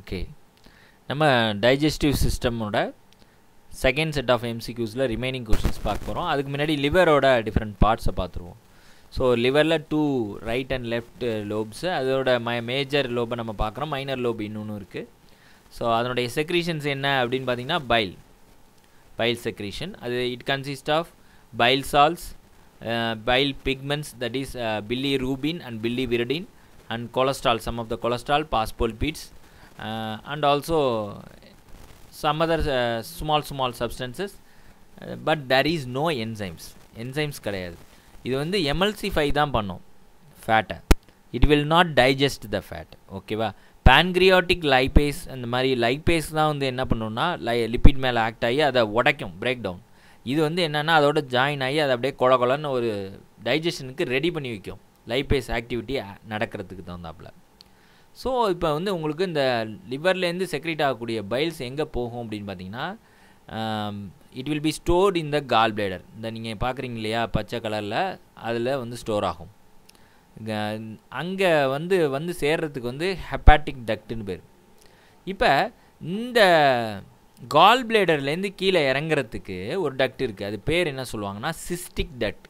Okay நம்ம digestive சிஸ்டமோட second set of எம்சிக்யூஸில் ரிமைனிங் கொஸ்டின்ஸ் பார்க்க போகிறோம் அதுக்கு முன்னாடி லிவரோட டிஃப்ரெண்ட் பார்ட்ஸை பார்த்துருவோம் ஸோ லிவரில் two right and left lobes அதோட மை மேஜர் லோபை நம்ம பார்க்குறோம் மைனர் லோப் இன்னொன்று இருக்குது ஸோ அதனுடைய செக்ரீஷன்ஸ் என்ன அப்படின்னு பார்த்தீங்கன்னா பைல் பைல் செக்ரீஷன் அது it consist of bile salts bile pigments that is bilirubin and biliverdin and cholesterol some of the cholesterol phospholipids and also some other small small substances but there is no enzymes enzymes கிடையாது இது வந்து MLC five தான் பண்ணும் ஃபேட்டை it will not digest the fat ஓகேவா pancreatic lipase அந்த மாதிரி lipase தான் வந்து என்ன பண்ணுன்னா லை லிப்பிட் மேலே ஆக்ட் ஆகி அதை உடைக்கும் பிரேக் டவுன் இது வந்து என்னென்னா அதோட ஜாயின் ஆகி அதை அப்படியே கொல கொலன்னு ஒரு டைஜஷனுக்கு ரெடி பண்ணி வைக்கும் லைபேஸ் ஆக்டிவிட்டி நடக்கிறதுக்கு தகுந்தாப்பில் ஸோ இப்போ வந்து உங்களுக்கு இந்த லிவர்லேருந்து செக்ரேட் ஆகக்கூடிய பைல்ஸ் எங்கே போகும் அப்படின்னு பார்த்தீங்கன்னா it will be stored in the gall bladder இந்த நீங்கள் பார்க்குறீங்க இல்லையா பச்சை கலரில் அதில் வந்து ஸ்டோர் ஆகும் அங்கே வந்து வந்து சேர்கிறதுக்கு வந்து ஹெப்பாட்டிக் டக்டுன்னு பேர் இப்போ இந்த கால் பிளேடர்லேருந்து கீழே இறங்குறதுக்கு ஒரு டக்ட் இருக்குது அது பேர் என்ன சொல்லுவாங்கன்னா சிஸ்டிக் டக்ட்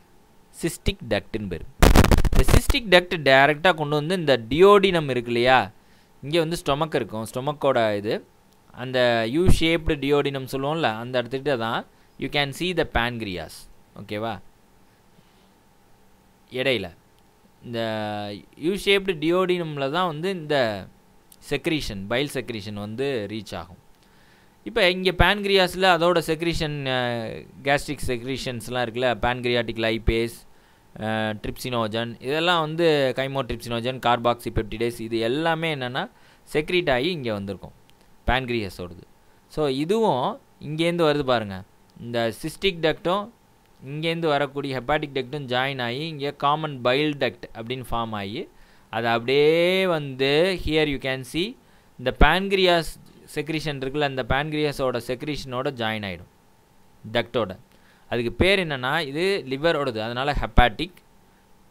சிஸ்டிக் டக்டுன்னு பேர் இந்த சிஸ்டிக் டக்ட் டைரெக்டாக கொண்டு வந்து இந்த டியோடினம் இருக்கு இல்லையா இங்கே வந்து ஸ்டொமக் இருக்கும் ஸ்டொமக்கோட இது அந்த யூ ஷேப்டு டியோடினம் சொல்லுவோம்ல அந்த இடத்துக்கிட்ட தான் you can see the pancreas ஓகேவா இடையில இந்த யூ ஷேப்டு டியோடினமில் தான் வந்து இந்த செக்ரீஷன் பைல் செக்ரீஷன் வந்து ரீச் ஆகும் இப்போ இங்கே பேன்கிரியாஸில் அதோட செக்ரீஷன் கேஸ்ட்ரிக் செக்ரீஷன்ஸ்லாம் இருக்குல்ல பேன்கிரியாட்டிக் லைபேஸ் ட்ரிப்சினோஜன் இதெல்லாம் வந்து கைமோ ட்ரிப்சினோஜன் கார்பாக்சி பெப்டிடேஸ் இது எல்லாமே என்னென்னா செக்ரீட் ஆகி இங்கே வந்திருக்கும் பேன்க்ரியஸோடது ஸோ இதுவும் இங்கேருந்து வருது பாருங்கள் இந்த சிஸ்டிக் டக்டும் இங்கேருந்து வரக்கூடிய ஹெப்பாட்டிக் டக்டும் ஜாயின் ஆகி இங்கே காமன் பைல் டக்ட் அப்படின்னு ஃபார்ம் ஆகி அது அப்படியே வந்து ஹியர் யூ கேன் சி இந்த பேன்கிரியாஸ் செக்ரிஷன் இருக்குல்ல அந்த பேன்கிரியாஸோட செக்ரிஷனோட ஜாயின் ஆகிடும் டக்டோட அதுக்கு பேர் என்னென்னா இது லிவரோடது அதனால் ஹெப்பாட்டிக்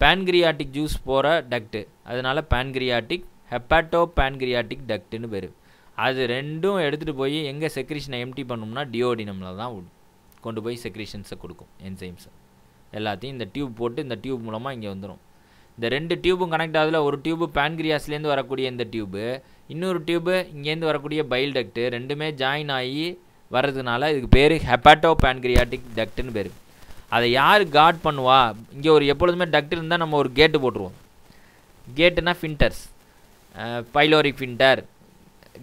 பேன்கிரியாட்டிக் ஜூஸ் போகிற டக்டு அதனால் பேன்கிரியாட்டிக் ஹெப்பாட்டோ பேன்கிரியாட்டிக் டக்டுன்னு பேர் அது ரெண்டும் எடுத்துகிட்டு போய் எங்கே செக்ரிஷனை எம்டி பண்ணோம்னா டியோடினமில் தான் கொண்டு போய் செக்ரிஷன்ஸை கொடுக்கும் என்சைம்ஸை எல்லாத்தையும் இந்த டியூப் போட்டு இந்த டியூப் மூலமாக இங்கே வந்துடும் இந்த ரெண்டு டியூபும் கனெக்ட் ஆகுதுல ஒரு டியூபு பேன்கிரியாஸ்லேருந்து வரக்கூடிய இந்த டியூபு இன்னொரு டியூபு இங்கேருந்து வரக்கூடிய பைல் டக்ட்டு ரெண்டுமே ஜாயின் ஆகி வர்றதுனால இதுக்கு பேர் ஹெப்பாட்டோ பேன்கிரியாட்டிக் டக்ட்னு பேர் அதை யார் காட் பண்ணுவா இங்கே ஒரு எப்பொழுதுமே டக்ட் இருந்தால் நம்ம ஒரு கேட்டு போட்டுருவோம் கேட்டுனா ஃபின்டர்ஸ் பைலோரிக் ஃபின்டர்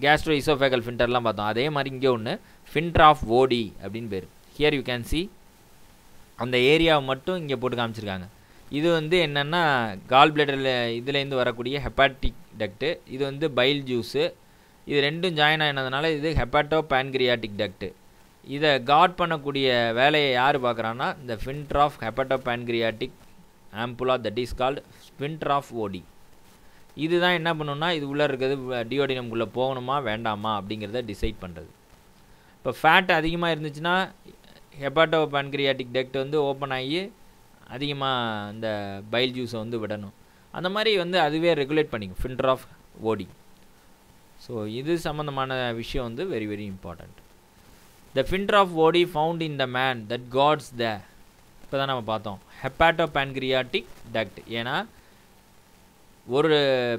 கேஸ்ட்ரோ இசோஃபேகல் ஃபின்டர்லாம் பார்த்தோம் அதே மாதிரி இங்கே ஒன்று ஃபின்டர் ஆஃப் ஓடி அப்படின்னு பேர் ஹியர் யூ கேன் சி அந்த ஏரியாவை மட்டும் இங்கே போட்டு காமிச்சிருக்காங்க இது வந்து என்னென்னா கால் பிளேடரில் இதுலேருந்து வரக்கூடிய ஹெப்பாட்டிக் டக்ட்டு இது வந்து பைல் ஜூஸு இது ரெண்டும் ஜாயின் ஆகினதுனால இது ஹெப்பாட்டோ பேன்கிரியாட்டிக் டக்ட்டு இதை காட் பண்ணக்கூடிய வேலையை யார் பார்க்குறான்னா இந்த sphincter of hepato pancreatic ampulla that is called sphincter of Oddi இதுதான் என்ன பண்ணணும்னா இது உள்ளே இருக்கிறது டியோடினம்குள்ளே போகணுமா வேண்டாமா அப்படிங்கிறத டிசைட் பண்ணுறது இப்போ ஃபேட் அதிகமாக இருந்துச்சுன்னா ஹெப்பாட்டோ பேன்கிரியாட்டிக் டெக்ட் வந்து ஓப்பன் ஆகி அதிகமாக இந்த பைல் ஜூஸை வந்து விடணும் அந்த மாதிரி வந்து அதுவே ரெகுலேட் பண்ணிக்கும் ஃபில்டர் ஆஃப் ஓடி ஸோ இது சம்மந்தமான விஷயம் வந்து very very important the sphincter of Oddi found in the man that guards the இப்போ தான் நம்ம பார்த்தோம் ஹெப்பாட்டோ பேன்கிரியாட்டிக் டக்ட் ஏன்னா ஒரு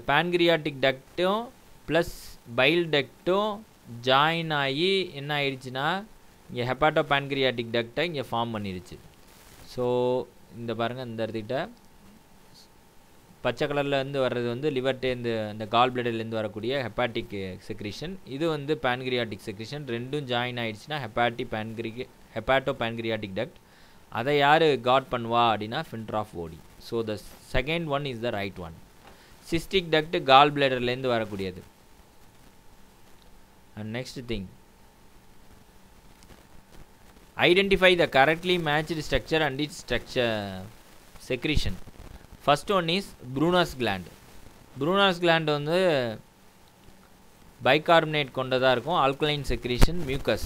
பேன்கிரியாட்டிக் டக்ட்டும் ப்ளஸ் பைல் டக்ட்டும் ஜாயின் ஆகி என்ன ஆயிடுச்சுன்னா இங்கே ஹெப்பாட்டோ பேன்கிரியாட்டிக் டக்டை இங்கே ஃபார்ம் பண்ணிடுச்சு ஸோ இந்த பாருங்கள் இந்த இடத்துக்கிட்ட பச்சை கலர்லேருந்து வர்றது வந்து லிவர்டேந்து இந்த இந்த கால் பிளேடர்லேருந்து வரக்கூடிய ஹெப்பாட்டிக் செக்ரிஷன் இது வந்து பேன்கிரியாட்டிக் செக்ரிஷன் ரெண்டும் ஜாயின் ஆகிடுச்சுன்னா ஹெப்பாட்டி பேன்கிரி ஹெப்பாட்டோ பேன்கிரியாட்டிக் டக்ட் அதை யார் காட் பண்ணுவா அப்படின்னா sphincter of Oddi so the second one is the right one cystic duct gall பிளேடர்லேருந்து வரக்கூடியது and next thing identify the correctly matched structure and its structure secretion first one is Brunner's gland Brunner's gland வந்து bicarbonate கொண்டதாக இருக்கும் alkaline secretion mucus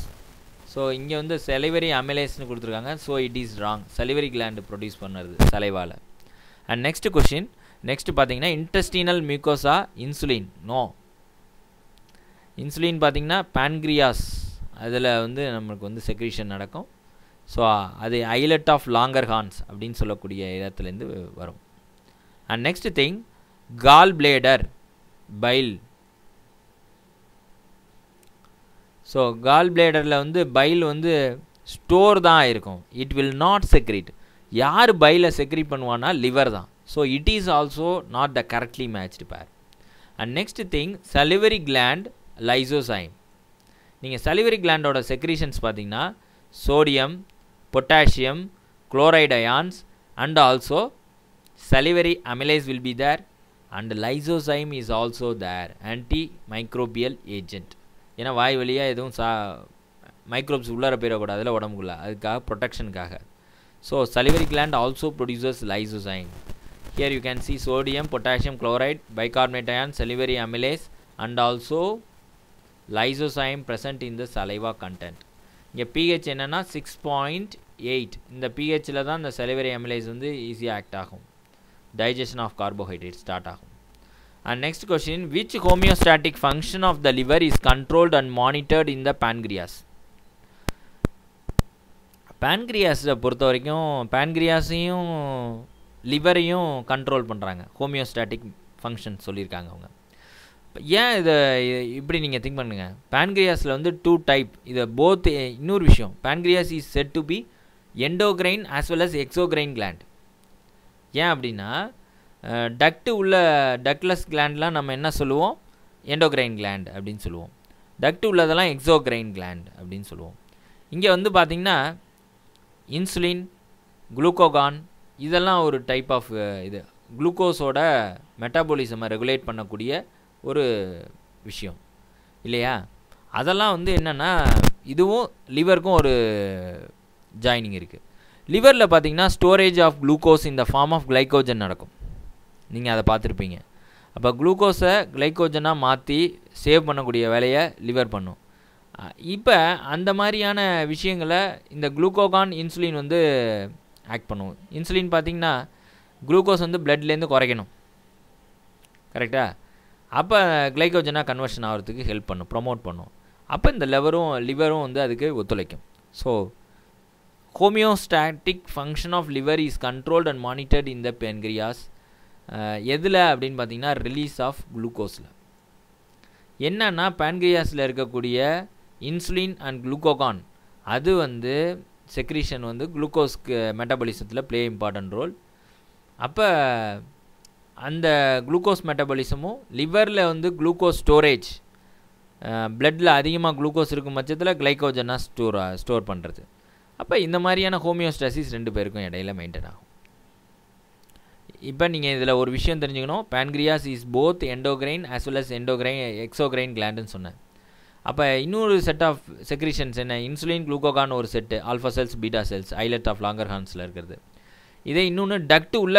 so இங்கே வந்து salivary அமிலேஸ்னு கொடுத்துருக்காங்க so it is wrong salivary gland produce பண்ணுறது சலைவால் and next question next பார்த்தீங்கன்னா intestinal mucosa insulin no insulin பார்த்திங்கன்னா பேன்க்ரியாஸ் அதில் வந்து நம்மளுக்கு வந்து செக்ரீஷன் நடக்கும் ஸோ அது ஐலட் ஆஃப் லாங்கர் ஹான்ஸ் அப்படின்னு சொல்லக்கூடிய இடத்துலேருந்து வரும் and And thing gall bladder bile so gall பிளேடரில் வந்து பைல் வந்து ஸ்டோர் தான் இருக்கும் இட் வில் நாட் செக்ரிட் யார் பைலை செக்ரிட் பண்ணுவான்னா லிவர் தான் so it is also not the correctly matched pair and next thing salivary gland lysozyme நீங்கள் சலிவரி கிளாண்டோட செக்ரிஷன்ஸ் பார்த்தீங்கன்னா sodium potassium chloride ions and also salivary amylase will be there and lysozyme is also there antimicrobial agent ஏன்னா வாய் வழியாக எதுவும் சா microbes உள்ளார போயிடக்கூடாது அதில் உடம்புக்குள்ள அதுக்காக ப்ரொடெக்ஷனுக்காக so salivary gland also producers lysozyme here you can see sodium potassium chloride bicarbonate ion salivary amylase and also lysozyme present in the saliva content இங்கே பிஹெச் என்னென்னா சிக்ஸ் பாயிண்ட் எயிட் இந்த பிஹெச்சில் தான் இந்த சலிவரி அமிலேஸ் வந்து ஈஸியாக act ஆகும் digestion of carbohydrate start ஆகும் and next question which homeostatic function of the liver is controlled and monitored in the pancreas பேன்கிரியாஸை பொறுத்த வரைக்கும் பேன்கிரியாஸையும் லிவரையும் கண்ட்ரோல் பண்ணுறாங்க ஹோமியோஸ்டாட்டிக் ஃபங்க்ஷன் சொல்லியிருக்காங்க அவங்க ஏன் இதை இப்படி நீங்கள் திங்க் பண்ணுங்கள் பேன்கிரியாஸில் வந்து டூ டைப் இதை போத் இன்னொரு விஷயம் pancreas is said to be endocrine as well as exocrine gland ஏன் அப்படின்னா டக்ட்டு உள்ள டக்லஸ் கிளாண்ட்லாம் நம்ம என்ன சொல்லுவோம் எண்டோக்ரைன் கிளாண்ட் அப்படின்னு சொல்லுவோம் டக்ட் உள்ளதெல்லாம் எக்ஸோக்ரைன் கிளாண்ட் அப்படின்னு சொல்லுவோம் இங்கே வந்து பார்த்திங்கன்னா இன்சுலின் குளுக்கோகான் இதெல்லாம் ஒரு டைப் ஆஃப் இது குளுக்கோஸோட மெட்டாபாலிசமை ரெகுலேட் பண்ணக்கூடிய ஒரு விஷயம் இல்லையா அதெல்லாம் வந்து என்னென்னா இதுவும் லிவருக்கும் ஒரு ஜாயினிங் இருக்குது லிவரில் பார்த்தீங்கன்னா ஸ்டோரேஜ் ஆஃப் குளுக்கோஸ் இந்த ஃபார்ம் ஆஃப் கிளைக்கோஜன் நடக்கும் நீங்கள் அதை பார்த்துருப்பீங்க அப்போ குளுக்கோஸை கிளைக்கோஜனாக மாற்றி சேவ் பண்ணக்கூடிய வேலையை லிவர் பண்ணும் இப்போ அந்த மாதிரியான விஷயங்களை இந்த குளுக்கோகான் இன்சுலின் வந்து ஆக்ட் பண்ணும் இன்சுலின் பார்த்திங்கன்னா குளுக்கோஸ் வந்து பிளட்லேருந்து குறைக்கணும் கரெக்டாக அப்போ கிளைக்கோஜனாக கன்வர்ஷன் ஆகிறதுக்கு ஹெல்ப் பண்ணும் ப்ரொமோட் பண்ணும் அப்போ இந்த லிவரும் லிவரும் வந்து அதுக்கு ஒத்துழைக்கும் so homeostatic function of liver is controlled and monitored in the pancreas எதில் அப்படின்னு பார்த்தீங்கன்னா ரிலீஸ் ஆஃப் குளுக்கோஸில் என்னன்னா பேன்கிரியாஸில் இருக்கக்கூடிய இன்சுலின் அண்ட் குளுக்கோகான் அது வந்து செக்ரீஷன் வந்து குளுக்கோஸ்க்கு மெட்டபாலிசத்தில் ப்ளே இம்பார்ட்டன்ட் ரோல் அப்போ அந்த குளுக்கோஸ் மெட்டபாலிசமும் லிவரில் வந்து குளுக்கோஸ் ஸ்டோரேஜ் பிளட்டில் அதிகமாக குளுக்கோஸ் இருக்கும் பட்சத்தில் கிளைக்கோஜனாக ஸ்டோர் ஸ்டோர் பண்ணுறது அப்போ இந்த மாதிரியான ஹோமியோஸ்டாசிஸ் ரெண்டு பேருக்கும் இடையில மெயின்டைன் ஆகும் இப்போ நீங்கள் இதில் ஒரு விஷயம் தெரிஞ்சுக்கணும் pancreas is both endocrine as well as endocrine exocrine கிளாண்டுன்னு சொன்னேன் அப்போ இன்னொரு செட் ஆஃப் செக்ரிஷன்ஸ் என்ன இன்சுலின் குளுக்கோகான் ஒரு set alpha cells beta cells islet of லாங்கர் ஹான்ஸில் இருக்கிறது இதே இன்னொன்று டக்ட் உள்ள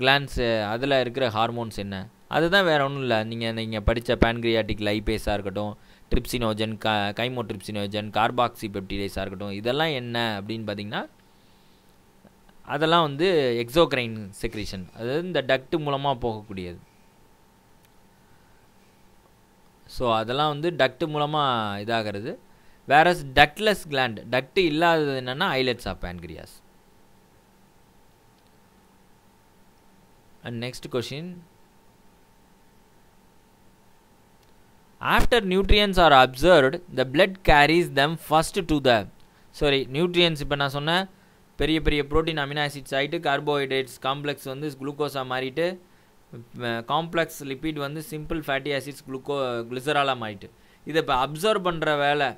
கிளான்ஸு அதில் இருக்கிற ஹார்மோன்ஸ் என்ன அதுதான் வேறு ஒன்றும் இல்லை நீங்கள் நீங்கள் படித்த பேன்கிரியாட்டிக் லைபேஸாக இருக்கட்டும் ட்ரிப்சினோஜன் க ட்ரிப்சினோஜன் கார்பாக்சி பெப்டிடைஸாக இருக்கட்டும் இதெல்லாம் என்ன அப்படின்னு பார்த்தீங்கன்னா அதெல்லாம் வந்து எக்ஸோக்ரைன் செக்ரேஷன் அதாவது இந்த டக்ட் மூலமாக போகக்கூடியது ஸோ அதெல்லாம் வந்து டக்ட் மூலமாக இதாகிறது வேறு டக்ட்லெஸ் கிளாண்ட் டக்ட் இல்லாதது என்னென்னா islets of pancreas and next question after nutrients are absorbed the blood carries them first to the sorry nutrients இப்போ நான் சொன்னேன் பெரிய பெரிய ப்ரோட்டீன் அமினோ ஆசிட்ஸ் ஆகிட்டு கார்போஹைட்ரேட்ஸ் காம்ப்ளெக்ஸ் வந்து குளுக்கோஸாக மாறிட்டு காம்ப்ளெக்ஸ் லிப்பிட் வந்து சிம்பிள் ஃபேட்டி ஆசிட்ஸ் குளுக்கோ குளிசராலாக மாறிட்டு இதை இப்போ அப்சர்வ் பண்ணுற வேலை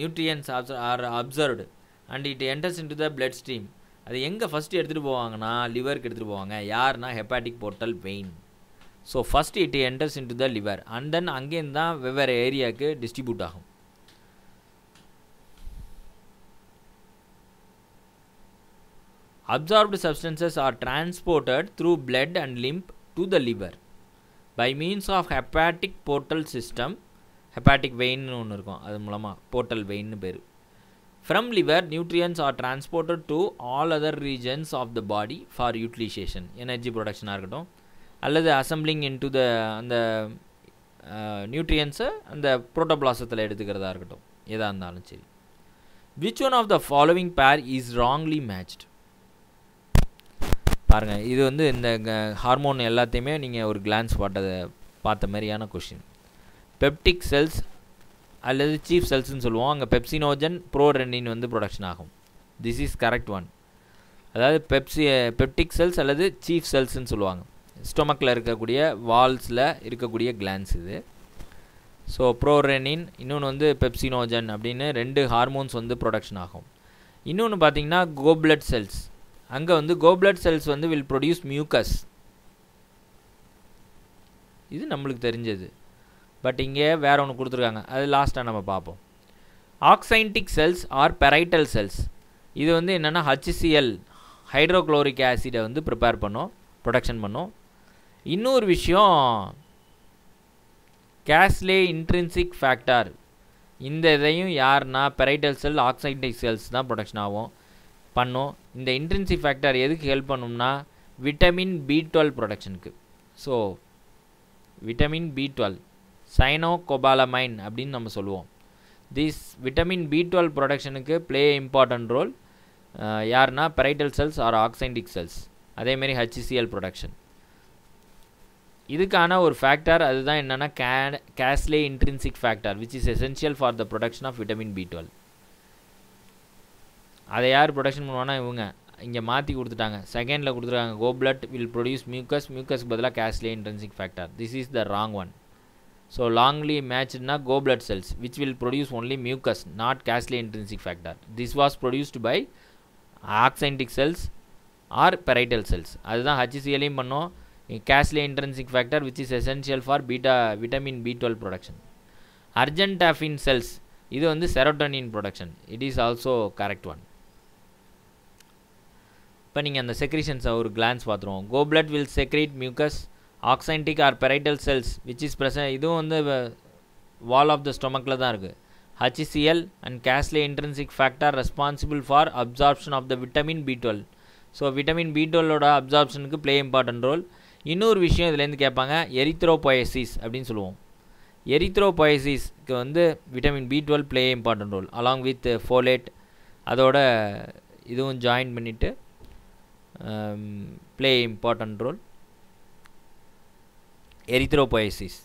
nutrients are absorbed and it enters into the blood stream அது எங்கே ஃபஸ்ட்டு எடுத்துகிட்டு போவாங்கன்னா லிவருக்கு எடுத்துகிட்டு போவாங்க யாருன்னா hepatic portal vein so first it enters into the liver and then அங்கேருந்து தான் வெவ்வேறு ஏரியாவுக்கு டிஸ்ட்ரிபியூட் ஆகும் absorbed substances are transported through blood and lymph to the liver by means of hepatic portal system hepatic வெயின்னு ஒன்று இருக்கும் அது மூலமாக போர்ட்டல் வெயின்னு பேர் from liver nutrients are transported to all other regions of the body for utilisation energy ப்ரொடக்ஷனாக இருக்கட்டும் அல்லது அசம்பிளிங் இன் டு த அந்த நியூட்ரியன்ஸை அந்த புரோட்டோபிளாசத்தில் எடுத்துக்கிறதா இருக்கட்டும் எதாக இருந்தாலும் சரி which one of the following pair is wrongly matched பாருங்கள் இது வந்து இந்த ஹார்மோன் எல்லாத்தையுமே நீங்கள் ஒரு கிளான்ஸ் பாட்டதை பார்த்த மாதிரியான கொஷின் பெப்டிக் செல்ஸ் அல்லது சீஃப் செல்ஸ்ன்னு சொல்லுவோம் அங்கே பெப்சினோஜன் ப்ரோ ரெண்டின் வந்து ப்ரொடக்ஷன் ஆகும் திஸ் இஸ் கரெக்ட் ஒன் அதாவது பெப்சி பெப்டிக் செல்ஸ் அல்லது சீஃப் செல்ஸ்ன்னு சொல்லுவாங்க ஸ்டொமக்கில் இருக்கக்கூடிய வால்ஸில் இருக்கக்கூடிய கிளான்ஸ் இது ஸோ ப்ரோரெனின் இன்னொன்று வந்து பெப்சினோஜன் அப்படின்னு ரெண்டு ஹார்மோன்ஸ் வந்து ப்ரொடக்ஷன் ஆகும் இன்னொன்று பார்த்தீங்கன்னா கோப்ளட் செல்ஸ் அங்கே வந்து கோப்ளட் செல்ஸ் வந்து வில் ப்ரொடியூஸ் மியூக்கஸ் இது நம்மளுக்கு தெரிஞ்சது பட் இங்கே வேற ஒன்று கொடுத்துருக்காங்க அது லாஸ்ட்டாக நம்ம பார்ப்போம் oxyntic cells or parietal cells இது வந்து என்னென்னா ஹச்சிசிஎல் ஹைட்ரோக்ளோரிக் ஆசிடை வந்து ப்ரிப்பேர் பண்ணோம் ப்ரொடக்ஷன் பண்ணோம் இன்னொரு விஷயம் கேஸ்லே இன்ட்ரின்சிக் ஃபேக்டார் இந்த இதையும் யாருன்னா பெரைட்டல் செல் ஆக்சைடை செல்ஸ் தான் ப்ரொடக்ஷன் ஆகும் பண்ணும் இந்த இன்ட்ரின்சிக் ஃபேக்டார் எதுக்கு ஹெல்ப் பண்ணும்னா விட்டமின் பி டுவெல் ப்ரொடக்ஷனுக்கு so vitamin B twelve cobalamin அப்படின்னு நம்ம சொல்லுவோம் திஸ் விட்டமின் பி டுவெல் ப்ரொடக்ஷனுக்கு ப்ளே இம்பார்ட்டன்ட் ரோல் யாருன்னா parietal cells or oxyntic cells அதேமாரி ஹச்சிசிஎல் ப்ரொடக்ஷன் இதுக்கான ஒரு ஃபேக்டர் அதுதான் என்னென்னா கே Castle intrinsic factor which is essential for the production of vitamin B twelve அதை யார் ப்ரொடக்ஷன் பண்ணுவானா இவங்க இங்கே மாற்றி கொடுத்துட்டாங்க செகண்டில் கொடுத்துருக்காங்க goblet will produce mucus mucus பதிலாக Castle intrinsic factor this is the wrong one so wrongly மேட்ச்னா goblet cells which will produce only mucus not Castle intrinsic factor this was produced by oxyntic cells or parietal cells அதுதான் ஹச்சிசிஎலையும் பண்ணோம் Castle factor factor is is for beta vitamin B twelve production argentaffin cells இது வந்து serotonin production it is also correct one இப்போ நீங்கள் அந்த செக்ரிஷன்ஸை ஒரு கிளான்ஸ் பார்த்துருவோம் goblet will secrete mucus oxyntic or parietal cells which is present இதுவும் வந்து வால் ஆஃப் த ஸ்டொமக்கில் தான் இருக்குது HCl and Castle intrinsic factor responsible for absorption of the vitamin B twelve so vitamin B டுவெல்லோட அப்சார்ப்ஷனுக்கு play important role இன்னொரு விஷயம் இதுலேருந்து கேட்பாங்க எரித்ரோபயசிஸ் அப்படின்னு சொல்லுவோம் எரித்ரோபயசிஸ்க்கு வந்து vitamin B twelve play important role along with folate அதோட இதுவும் ஜாயின் பண்ணிவிட்டு play important role எரித்ரோபயசிஸ்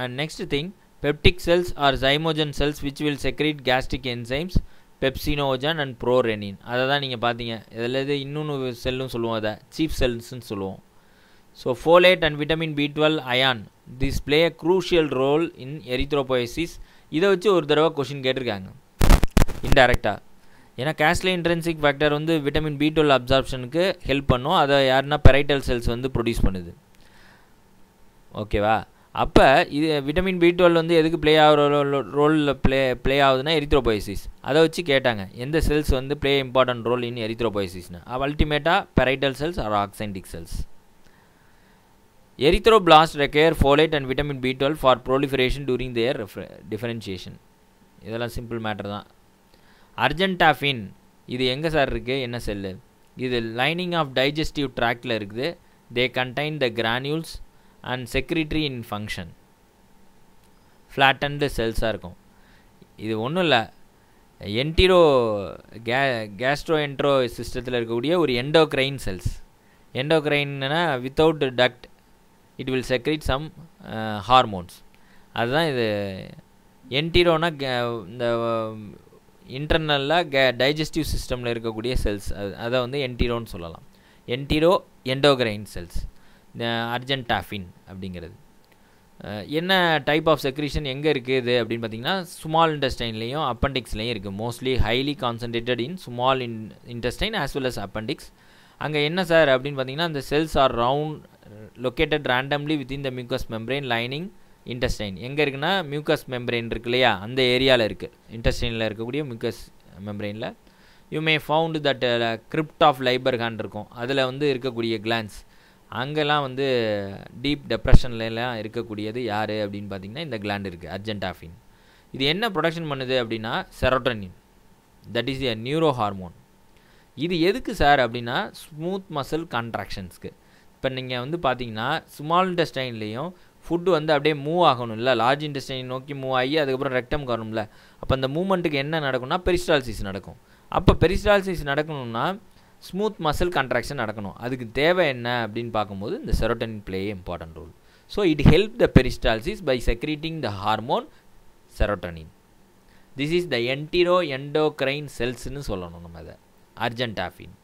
and next thing peptic cells are zymogen cells which will secrete gastric enzymes pepsinogen and prorennin அதை தான் நீங்கள் பார்த்தீங்க இதில் இது இன்னொன்று செல்லும் சொல்லுவோம் அதை சீப் செல்ஸ்ன்னு சொல்லுவோம் so folate and vitamin B twelve iron this play a crucial role in erythropoiesis இதை வச்சு ஒரு தடவை கொஷின் கேட்டிருக்காங்க இன்டெரக்டாக ஏன்னா கேஸ்லே இன்ட்ரென்சிக் ஃபேக்டர் வந்து விட்டமின் பி டுவெல் அப்சார்ப்ஷனுக்கு ஹெல்ப் பண்ணும் அதை யாருன்னா பெரைட்டல் செல்ஸ் வந்து ப்ரொடியூஸ் பண்ணுது ஓகேவா அப்போ இது விட்டமின் பி டுவெல் வந்து எதுக்கு ப்ளே ஆகிற ரோலில் ப்ளே ப்ளே ஆகுதுன்னா எரித்ரோபயசிஸ் அதை வச்சு கேட்டாங்க எந்த செல்ஸ் வந்து ப்ளே இம்பார்ட்டன்ட் ரோல் இன் எரித்ரோபயசிஸ்னு அல்டிமேட்டாக parietal cells are oxyntic cells erythroblast require folate and vitamin B twelve for proliferation during their differentiation இதெல்லாம் சிம்பிள் மேட்டர் தான் அர்ஜென்டாஃபின் இது எங்கே சார் இருக்குது என்ன செல்லு இது லைனிங் ஆஃப் டைஜஸ்டிவ் ட்ராக்டில் இருக்குது they contain the granules and secretory in function flattened செல்ஸாக இருக்கும் இது ஒன்றும் இல்லை என்டிரோ கே கேஸ்ட்ரோ என்ட்ரோ சிஸ்டத்தில் இருக்கக்கூடிய ஒரு எண்டோக்ரைன் செல்ஸ் எண்டோக்ரைன்னா without duct it will secrete some hormones அதுதான் இது என்டிரோனா இந்த இன்டர்னலில் கே டைஜஸ்டிவ் சிஸ்டமில் இருக்கக்கூடிய செல்ஸ் அது அதை வந்து என்டிரோன்னு சொல்லலாம் என்டிரோ எண்டோக்ரைன் செல்ஸ் அர்ஜென்டாஃபின் அப்படிங்கிறது என்ன டைப் ஆஃப் செக்ரிஷன் எங்கே இருக்குது அப்படின்னு பார்த்தீங்கன்னா ஸ்மால் இன்டெஸ்டைன்லேயும் அப்பண்டிக்ஸ்லேயும் இருக்குது mostly highly concentrated in small in intestine as well as appendix அங்கே என்ன சார் அப்படின்னு பார்த்தீங்கன்னா அந்த cells are round located randomly within the mucous membrane lining intestine எங்கே இருக்குன்னா மியூக்கஸ் மெம்பரேன் இருக்கு இல்லையா அந்த ஏரியாவில் இருக்குது இன்டெஸ்டைனில் இருக்கக்கூடிய மியூக்கஸ் மெம்ப்ரைனில் you may found that crypt of Lieberkuhn இருக்கும் அதில் வந்து இருக்கக்கூடிய கிளான்ஸ் அங்கெல்லாம் வந்து டீப் டெப்ரெஷன்லாம் இருக்கக்கூடியது யார் அப்படின்னு பார்த்தீங்கன்னா இந்த கிளாண்ட் இருக்குது அர்ஜென்டாஃபின் இது என்ன ப்ரொடக்ஷன் பண்ணுது அப்படின்னா serotonin that is a neurohormone இது எதுக்கு சார் அப்படின்னா ஸ்மூத் மசில் கான்ட்ராக்ஷன்ஸ்க்கு இப்போ நீங்கள் வந்து பார்த்தீங்கன்னா ஸ்மால் இன்டெஸ்டைன்லேயும் ஃபுட்டு வந்து அப்படியே மூவ் ஆகணும் இல்லை லார்ஜ் இன்டெஸ்டைன் நோக்கி மூவ் ஆகி அதுக்கப்புறம் ரெக்டம் வரணும்ல அப்போ அந்த மூமெண்ட்டுக்கு என்ன நடக்கும்னா பெரிஸ்டால்சிஸ் நடக்கும் அப்போ பெரிஸ்டால்சிஸ் நடக்கணும்னா ஸ்மூத் மசில் கண்ட்ராக்ஷன் நடக்கணும் அதுக்கு தேவை என்ன அப்படின்னு பார்க்கும்போது இந்த serotonin play important role so it help the peristalsis by secreting the hormone serotonin this is the enteroendocrine செல்ஸ்னு சொல்லணும் நம்ம அதை அர்ஜென்டாஃபின்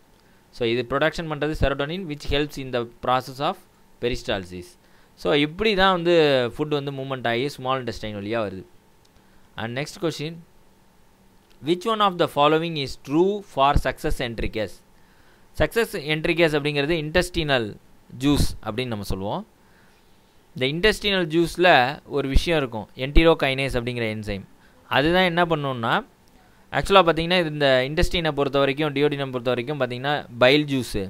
ஸோ இது ப்ரொடக்ஷன் பண்ணுறது serotonin which helps in the process of peristalsis so இப்படி தான் வந்து food வந்து மூமெண்ட் ஆகி ஸ்மால் இன்டெஸ்டைன் வழியாக வருது and next question which one of the following is true for succus entericus succus entericus அப்படிங்கிறது இன்டஸ்டினல் ஜூஸ் அப்படின்னு நம்ம சொல்லுவோம் இந்த இன்டெஸ்டினல் ஜூஸில் ஒரு விஷயம் இருக்கும் என்டிரோ கைனேஸ் அப்படிங்கிற என்சைம் அதுதான் என்ன பண்ணணுன்னா ஆக்சுவலாக பார்த்திங்கன்னா இந்த இண்டஸ்ட்ரீனை பொறுத்த வரைக்கும் டியோடினை பொறுத்த வரைக்கும் பார்த்திங்கன்னா பைல் ஜூஸு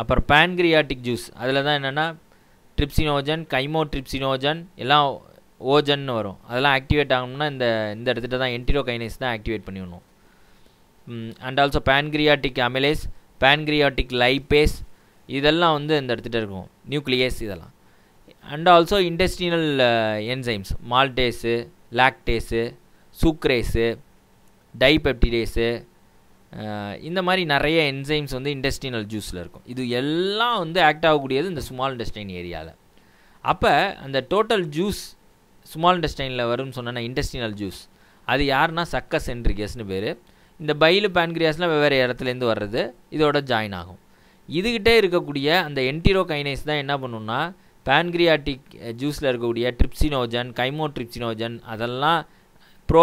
அப்புறம் பேன்கிரியாட்டிக் ஜூஸ் அதில் தான் என்னென்னா ட்ரிப்சினோஜன் கைமோ ட்ரிப்சினோஜன் எல்லாம் ஓஜன் வரும் அதெல்லாம் ஆக்டிவேட் ஆகணும்னா இந்த இந்த இடத்துல தான் என்டிரோ கைனேஸ் தான் ஆக்டிவேட் பண்ணிடணும் and also pancreatic amylase pancreatic lipase இதெல்லாம் வந்து இந்த இடத்துகிட்ட இருக்கும் நியூக்ளியஸ் இதெல்லாம் and also intestinal enzymes maltase lactase sucrase dipeptidase இந்த மாதிரி நிறைய என்சைம்ஸ் வந்து இண்டஸ்ட்ரியல் ஜூஸில் இருக்கும் இது எல்லாம் வந்து ஆக்ட் ஆகக்கூடியது இந்த ஸ்மால் இண்டஸ்ட்ரைன் ஏரியாவில் அப்போ அந்த டோட்டல் ஜூஸ் ஸ்மால் இண்டஸ்ட்ரைனில் வரும்னு சொன்னால் இண்டஸ்ட்ரியல் ஜூஸ் அது யாருன்னா சக்க சென்ட்ரிகஸ்னு பேர் இந்த பைலு பேன்கிரியாஸ்லாம் வெவ்வேறு இடத்துலேருந்து வர்றது இதோட ஜாயின் ஆகும் இதுகிட்டே இருக்கக்கூடிய அந்த என்டிரோ கைனைஸ் தான் என்ன பண்ணுன்னா பேன்கிரியாட்டிக் ஜூஸில் இருக்கக்கூடிய ட்ரிப்சினோஜன் கைமோ ட்ரிப்சினோஜன் அதெல்லாம் ப்ரோ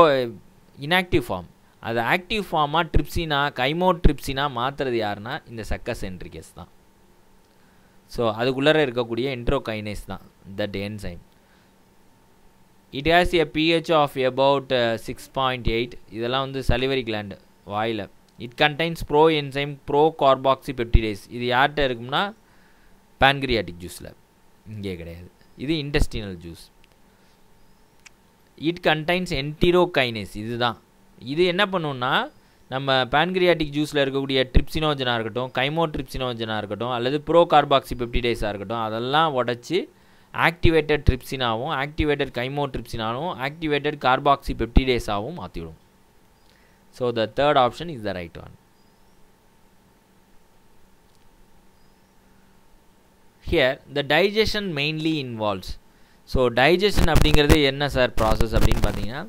இன்ஆக்டிவ் ஃபார்ம் அது ஆக்டிவ் ஃபார்மாக ட்ரிப்சினா கைமோ ட்ரிப்சினா மாற்றுறது யாருன்னா இந்த சக்கஸ் என்ட்ரிகஸ் தான் ஸோ அதுக்குள்ளே இருக்கக்கூடிய என்ட்ரோ கைனைஸ் தான் that enzyme it has a pH of about six point eight இதெல்லாம் வந்து சலிவரி கிளாண்டு வாயில் it contains proenzyme procarboxypeptidase இது யார்கிட்ட இருக்கும்னா பேன்கிரியாட்டிக் ஜூஸில் இங்கே கிடையாது இது intestinal juice it contains enterokinase இதுதான் இது என்ன பண்ணுன்னா நம்ம பேன்கிரியாட்டிக் ஜூஸில் இருக்கக்கூடிய ட்ரிப்சினோஜனாக இருக்கட்டும் கைமோ ட்ரிப்சினோஜனாக இருக்கட்டும் அல்லது ப்ரோ கார்பாக்சி பெப்டிடைஸாக இருக்கட்டும் அதெல்லாம் உடச்சி ஆக்டிவேட்டட் ட்ரிப்ஸினாவும் ஆக்டிவேட்டட் கைமோ ட்ரிப்ஸினாலும் ஆக்டிவேட்டட் கார்பாக்சி பெப்டிடேஸாகவும் மாற்றிவிடும் so the third option is the right one here the digestion mainly involves so digestion அப்படிங்கிறது என்ன சார் ப்ராசஸ் அப்படின்னு பார்த்தீங்கன்னா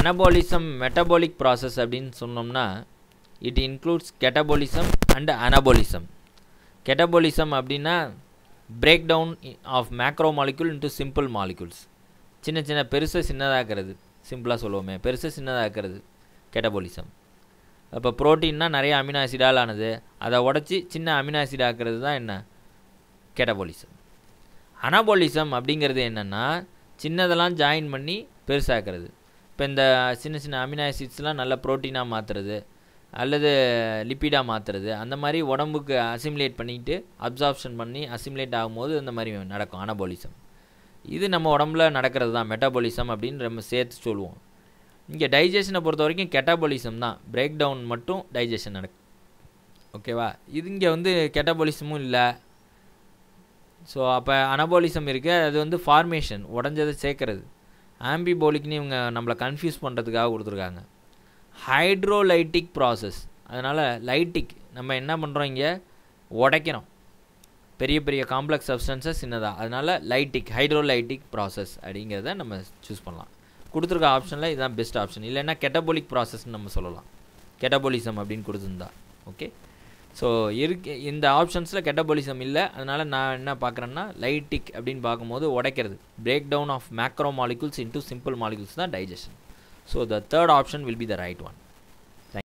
அனபாலிசம் மெட்டபாலிக் ப்ராசஸ் அப்படின்னு சொன்னோம்னா it includes catabolism and anabolism catabolism அப்படின்னா break down of macromolecule into simple molecules சின்ன சின்ன பெருசை இருக்கிறது சிம்பிளாக சொல்லுவோமே பெருசை இருக்கிறது கெட்டபோலிசம் இப்போ ப்ரோட்டீன்னா நிறைய அமினோ ஆசிடால் ஆனது அதை உடச்சி சின்ன அமினோ ஆசிட் ஆக்கிறது தான் என்ன கெட்டபோலிசம் அனபோலிசம் அப்படிங்கிறது என்னென்னா சின்னதெல்லாம் ஜாயின் பண்ணி பெருசாக்கிறது இப்போ இந்த சின்ன சின்ன அமினோ ஆசிட்ஸ்லாம் நல்ல ப்ரோட்டீனாக மாற்றுறது அல்லது லிப்பிடாக மாற்றுறது அந்த மாதிரி உடம்புக்கு அசிமுலேட் பண்ணிவிட்டு அப்சார்ப்ஷன் பண்ணி அசிமுலேட் ஆகும்போது இந்த மாதிரி நடக்கும் அனபோலிசம் இது நம்ம உடம்புல நடக்கிறது தான் மெட்டாபாலிசம் அப்படின்னு நம்ம சேர்த்து சொல்லுவோம் இங்கே டைஜஷனை பொறுத்த வரைக்கும் கெட்டாபாலிசம் தான் பிரேக் டவுன் மட்டும் டைஜஷன் நடக்கும் ஓகேவா இது இங்கே வந்து கெட்டாபாலிசமும் இல்லை ஸோ அப்போ அனபாலிசம் இருக்குது அது வந்து ஃபார்மேஷன் உடஞ்சதை சேர்க்கறது ஆம்பிபோலிக்னு இவங்க நம்மளை கன்ஃபியூஸ் பண்ணுறதுக்காக கொடுத்துருக்காங்க ஹைட்ரோலைட்டிக் ப்ராசஸ் அதனால் லைட்டிக் நம்ம என்ன பண்ணுறோம் இங்கே உடைக்கிறோம் பெரிய பெரிய காம்ப்ளெக்ஸ் சப்ஸ்டன்ஸஸ் சின்னதாக அதனால் லைட்டிக் ஹைட்ரோலைட்டிக் ப்ராசஸ் அப்படிங்கிறத நம்ம சூஸ் பண்ணலாம் கொடுத்துருக்க ஆப்ஷனில் இதுதான் பெஸ்ட் ஆப்ஷன் இல்லைன்னா கெட்டபோலிக் ப்ராசஸ்ன்னு நம்ம சொல்லலாம் கெட்டபோலிசம் அப்படின்னு கொடுத்துருந்தா ஓகே ஸோ இருக்கு இந்த ஆப்ஷன்ஸில் கெட்டபோலிசம் இல்லை அதனால் நான் என்ன பார்க்குறேன்னா லைட்டிக் அப்படின்னு பார்க்கும்போது உடைக்கிறது break down of macromolecules into simple molecules தான் digestion So the third option will be the right one.